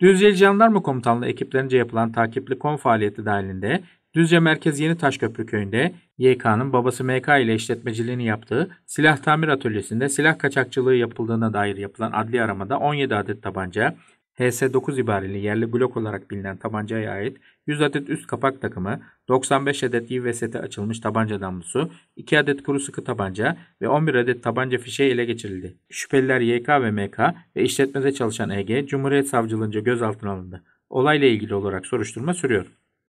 Düzce Jandarma Komutanlığı ekiplerince yapılan takipli kon faaliyeti dahilinde Düzce Merkez Yeni Taşköprü Köyü'nde YK'nın babası MK ile işletmeciliğini yaptığı silah tamir atölyesinde silah kaçakçılığı yapıldığına dair yapılan adli aramada 17 adet tabanca, HS-9 ibareli yerli blok olarak bilinen tabancaya ait 100 adet üst kapak takımı, 95 adet İVST açılmış tabanca damlusu, 2 adet kuru sıkı tabanca ve 11 adet tabanca fişeği ele geçirildi. Şüpheliler YK ve MK ve işletmede çalışan EG Cumhuriyet Savcılığınca gözaltına alındı. Olayla ilgili olarak soruşturma sürüyor.